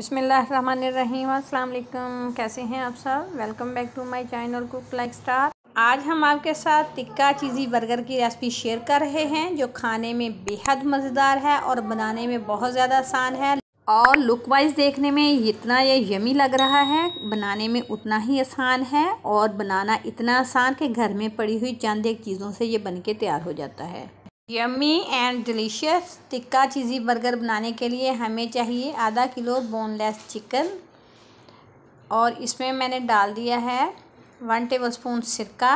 अस्सलाम वालेकुम कैसे हैं आप सब welcome back to my channel cook like star आज हम आपके साथ टिक्का चीज़ी बर्गर की रेसिपी शेयर कर रहे हैं जो खाने में बेहद मज़ेदार है और बनाने में बहुत ज़्यादा आसान है और लुक वाइज देखने में इतना ये यमी लग रहा है बनाने में उतना ही आसान है और बनाना इतना आसान कि घर में पड़ी हुई चंद एक चीज़ों से ये बन के तैयार हो जाता है yummy and delicious tikka cheesy burger बनाने के लिए हमें चाहिए आधा किलो बोनलेस चिकन और इसमें मैंने डाल दिया है वन टेबलस्पून सिरका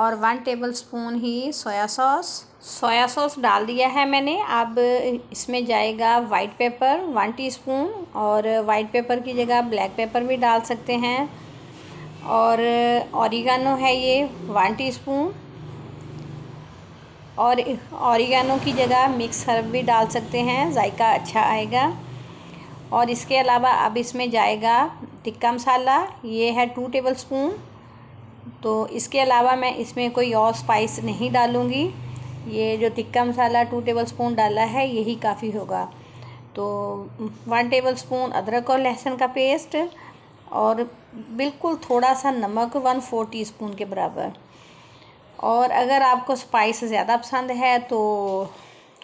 और वन टेबलस्पून ही सोया सॉस सोया सॉस डाल दिया है मैंने अब इसमें जाएगा वाइट पेपर वन टीस्पून और वाइट पेपर की जगह ब्लैक पेपर भी डाल सकते हैं और औरिगानो है ये वन टीस्पून और औरिगानो की जगह मिक्स हर्ब भी डाल सकते हैं जायका अच्छा आएगा और इसके अलावा अब इसमें जाएगा टिक्का मसाला ये है टू टेबल स्पून तो इसके अलावा मैं इसमें कोई और स्पाइस नहीं डालूँगी ये जो tikka masala two tablespoon डाला है यही काफ़ी होगा तो वन टेबल स्पून अदरक और लहसुन का पेस्ट और बिल्कुल थोड़ा सा नमक वन फोर टी स्पून के बराबर और अगर आपको स्पाइस ज़्यादा पसंद है तो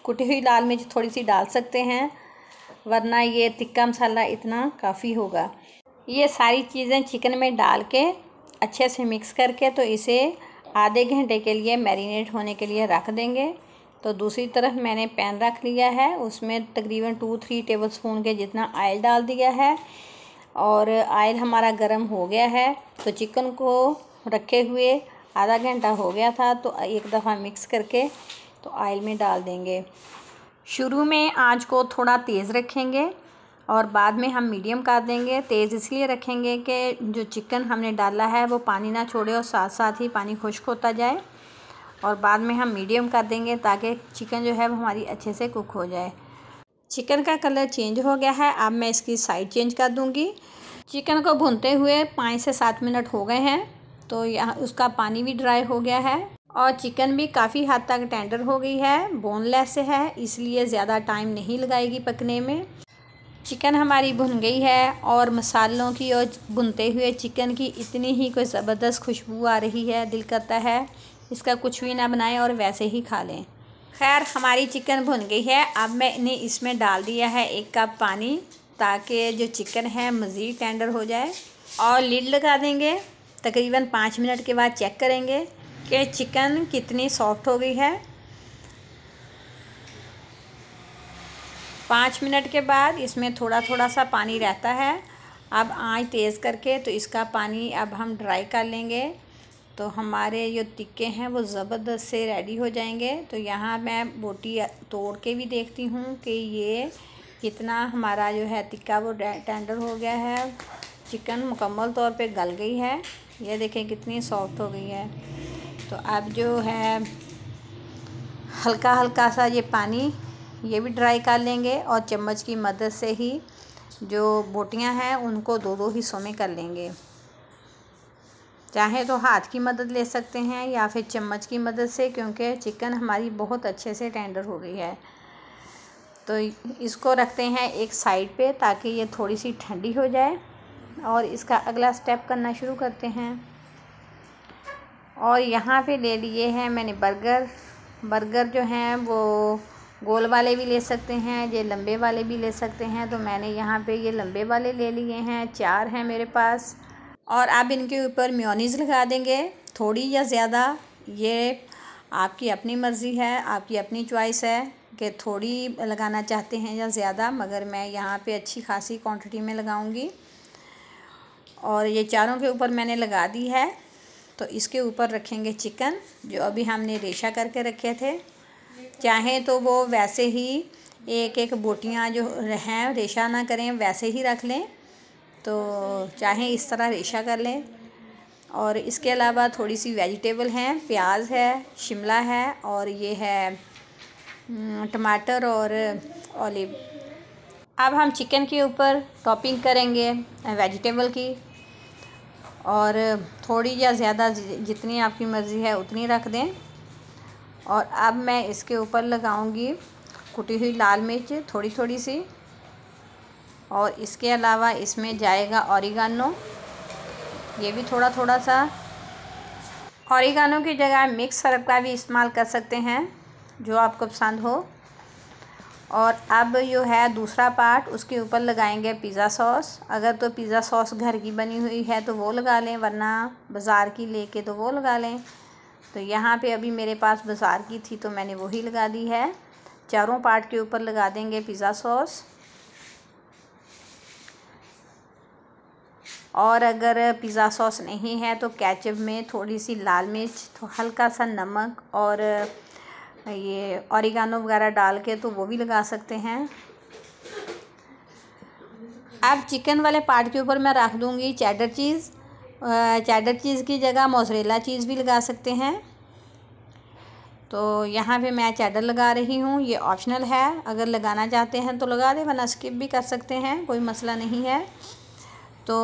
कुटी हुई लाल मिर्च थोड़ी सी डाल सकते हैं वरना ये तिक्का मसाला इतना काफ़ी होगा ये सारी चीज़ें चिकन में डाल के अच्छे से मिक्स करके तो इसे आधे घंटे के लिए मैरिनेट होने के लिए रख देंगे तो दूसरी तरफ मैंने पैन रख लिया है उसमें तकरीबन टू थ्री टेबल स्पून के जितना आयल डाल दिया है और आयल हमारा गर्म हो गया है तो चिकन को रखे हुए आधा घंटा हो गया था तो एक दफ़ा मिक्स करके तो आयल में डाल देंगे शुरू में आँच को थोड़ा तेज़ रखेंगे और बाद में हम मीडियम कर देंगे तेज़ इसलिए रखेंगे कि जो चिकन हमने डाला है वो पानी ना छोड़े और साथ साथ ही पानी खुश्क होता जाए और बाद में हम मीडियम कर देंगे ताकि चिकन जो है वो हमारी अच्छे से कुक हो जाए चिकन का कलर चेंज हो गया है अब मैं इसकी साइड चेंज कर दूँगी चिकन को भूनते हुए पाँच से सात मिनट हो गए हैं तो यहाँ उसका पानी भी ड्राई हो गया है और चिकन भी काफ़ी हद तक टेंडर हो गई है बोनलेस है इसलिए ज़्यादा टाइम नहीं लगाएगी पकने में चिकन हमारी भुन गई है और मसालों की और भुनते हुए चिकन की इतनी ही कोई ज़बरदस्त खुशबू आ रही है दिल करता है इसका कुछ भी ना बनाएं और वैसे ही खा लें खैर हमारी चिकन भुन गई है अब मैंने इसमें डाल दिया है एक कप पानी ताकि जो चिकन है मज़ीद टेंडर हो जाए और लीड लगा देंगे तकरीबन पाँच मिनट के बाद चेक करेंगे कि चिकन कितनी सॉफ्ट हो गई है पाँच मिनट के बाद इसमें थोड़ा थोड़ा सा पानी रहता है अब आँच तेज़ करके तो इसका पानी अब हम ड्राई कर लेंगे तो हमारे जो टिक्के हैं वो ज़बरदस्त से रेडी हो जाएंगे तो यहाँ मैं बोटी तोड़ के भी देखती हूँ कि ये कितना हमारा जो है टिक्का वो टेंडर हो गया है चिकन मुकम्मल तौर पे गल गई है ये देखें कितनी सॉफ्ट हो गई है तो अब जो है हल्का हल्का सा ये पानी ये भी ड्राई कर लेंगे और चम्मच की मदद से ही जो बोटियां हैं उनको दो दो हिस्सों में कर लेंगे चाहे तो हाथ की मदद ले सकते हैं या फिर चम्मच की मदद से क्योंकि चिकन हमारी बहुत अच्छे से टेंडर हो गई है तो इसको रखते हैं एक साइड पे ताकि ये थोड़ी सी ठंडी हो जाए और इसका अगला स्टेप करना शुरू करते हैं और यहाँ पे ले लिए हैं मैंने बर्गर बर्गर जो हैं वो गोल वाले भी ले सकते हैं ये लंबे वाले भी ले सकते हैं तो मैंने यहाँ पे ये लंबे वाले ले लिए हैं चार हैं मेरे पास और आप इनके ऊपर म्योनीज़ लगा देंगे थोड़ी या ज़्यादा ये आपकी अपनी मर्ज़ी है आपकी अपनी चॉइस है कि थोड़ी लगाना चाहते हैं या ज़्यादा मगर मैं यहाँ पे अच्छी खासी क्वांटिटी में लगाऊंगी और ये चारों के ऊपर मैंने लगा दी है तो इसके ऊपर रखेंगे चिकन जो अभी हमने रेशा करके रखे थे चाहे तो वो वैसे ही एक एक बोटियाँ जो हैं रेशा ना करें वैसे ही रख लें तो चाहे इस तरह रेशा कर लें और इसके अलावा थोड़ी सी वेजिटेबल हैं प्याज है शिमला है और ये है हम्म, टमाटर और ऑलिव अब हम चिकन के ऊपर टॉपिंग करेंगे वेजिटेबल की और थोड़ी या ज़्यादा जितनी आपकी मर्ज़ी है उतनी रख दें और अब मैं इसके ऊपर लगाऊंगी कुटी हुई लाल मिर्च थोड़ी थोड़ी सी और इसके अलावा इसमें जाएगा औरिगानो ये भी थोड़ा थोड़ा सा औरिगानो की जगह मिक्स सरप का भी इस्तेमाल कर सकते हैं जो आपको पसंद हो और अब जो है दूसरा पार्ट उसके ऊपर लगाएंगे पिज़्ज़ा सॉस अगर तो पिज़्ज़ा सॉस घर की बनी हुई है तो वो लगा लें वरना बाज़ार की लेके तो वो लगा लें तो यहाँ पे अभी मेरे पास बाज़ार की थी तो मैंने वही लगा दी है चारों पार्ट के ऊपर लगा देंगे पिज़्ज़ा सॉस और अगर पिज़्ज़ा सॉस नहीं है तो कैचअप में थोड़ी सी लाल मिर्च तो हल्का सा नमक और ये औरिगानो वगैरह डाल के तो वो भी लगा सकते हैं अब चिकन वाले पार्ट के ऊपर मैं रख दूँगी चैडर चीज़ चैडर चीज़ की जगह मोसरेला चीज़ भी लगा सकते हैं तो यहाँ पे मैं चैडर लगा रही हूँ ये ऑप्शनल है अगर लगाना चाहते हैं तो लगा दें वरना स्किप भी कर सकते हैं कोई मसला नहीं है तो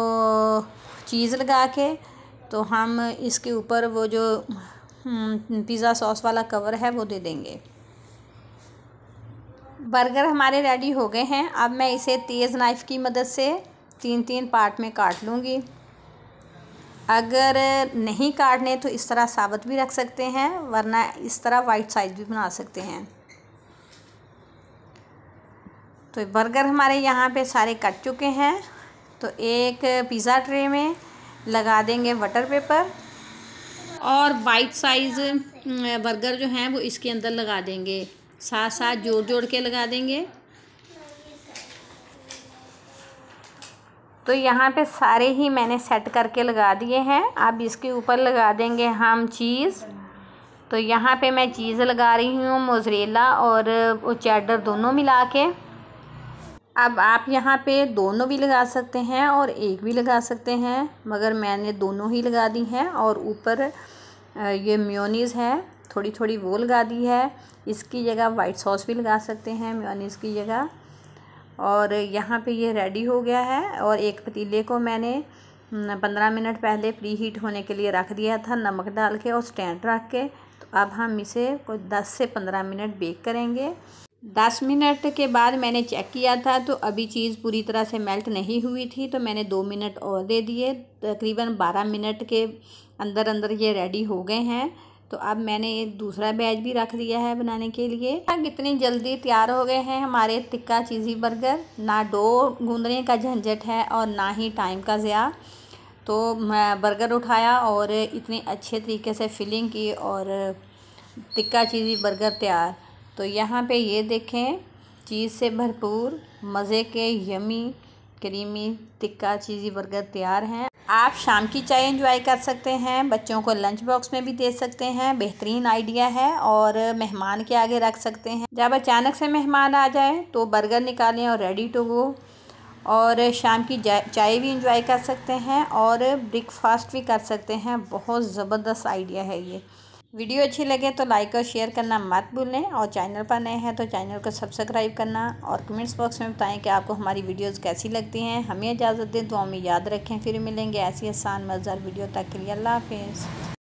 चीज़ लगा के तो हम इसके ऊपर वो जो हम्म, पिज़्ज़ा सॉस वाला कवर है वो दे देंगे बर्गर हमारे रेडी हो गए हैं अब मैं इसे तेज़ नाइफ़ की मदद से तीन तीन पार्ट में काट लूँगी अगर नहीं काटने तो इस तरह साबत भी रख सकते हैं वरना इस तरह वाइट साइज भी बना सकते हैं तो बर्गर हमारे यहाँ पे सारे कट चुके हैं तो एक पिज़्ज़ा ट्रे में लगा देंगे बटर पेपर और वाइट साइज़ बर्गर जो हैं वो इसके अंदर लगा देंगे साथ साथ जोड़ जोड़ के लगा देंगे तो यहाँ पे सारे ही मैंने सेट करके लगा दिए हैं अब इसके ऊपर लगा देंगे हम चीज़ तो यहाँ पे मैं चीज़ लगा रही हूँ मोजरेला और चैडर दोनों मिला के अब आप यहाँ पे दोनों भी लगा सकते हैं और एक भी लगा सकते हैं मगर मैंने दोनों ही लगा दी हैं और ऊपर ये म्योनीस है थोड़ी थोड़ी वो लगा दी है इसकी जगह वाइट सॉस भी लगा सकते हैं म्योनीस की जगह और यहाँ पे ये रेडी हो गया है और एक पतीले को मैंने पंद्रह मिनट पहले प्री हीट होने के लिए रख दिया था नमक डाल के और स्टैंड रख के तो अब हम इसे कोई दस से पंद्रह मिनट बेक करेंगे दस मिनट के बाद मैंने चेक किया था तो अभी चीज़ पूरी तरह से मेल्ट नहीं हुई थी तो मैंने दो मिनट और दे दिए तकरीबन बारह मिनट के अंदर अंदर ये रेडी हो गए हैं तो अब मैंने दूसरा बैच भी रख दिया है बनाने के लिए अब इतनी जल्दी तैयार हो गए हैं हमारे टिक्का चीज़ी बर्गर ना डो गूंदने का झंझट है और ना ही टाइम का ज़्या तो मैं बर्गर उठाया और इतने अच्छे तरीके से फिलिंग की और टिक्का चीज़ी बर्गर तैयार तो यहाँ पे ये देखें चीज़ से भरपूर मज़े के yummy creamy tikka cheesy burger तैयार हैं आप शाम की चाय एंजॉय कर सकते हैं बच्चों को लंच बॉक्स में भी दे सकते हैं बेहतरीन आइडिया है और मेहमान के आगे रख सकते हैं जब अचानक से मेहमान आ जाए तो बर्गर निकालें और रेडी टू गो और शाम की चाय भी इंजॉय कर सकते हैं और ब्रेकफास्ट भी कर सकते हैं बहुत ज़बरदस्त आइडिया है ये वीडियो अच्छी लगे तो लाइक और शेयर करना मत भूलें और चैनल पर नए हैं तो चैनल को सब्सक्राइब करना और कमेंट्स बॉक्स में बताएं कि आपको हमारी वीडियोस कैसी लगती हैं हमें इजाज़त दें तो हमें याद रखें फिर मिलेंगे ऐसी आसान मज़ार वीडियो तक के लिए अल्लाह हाफिज़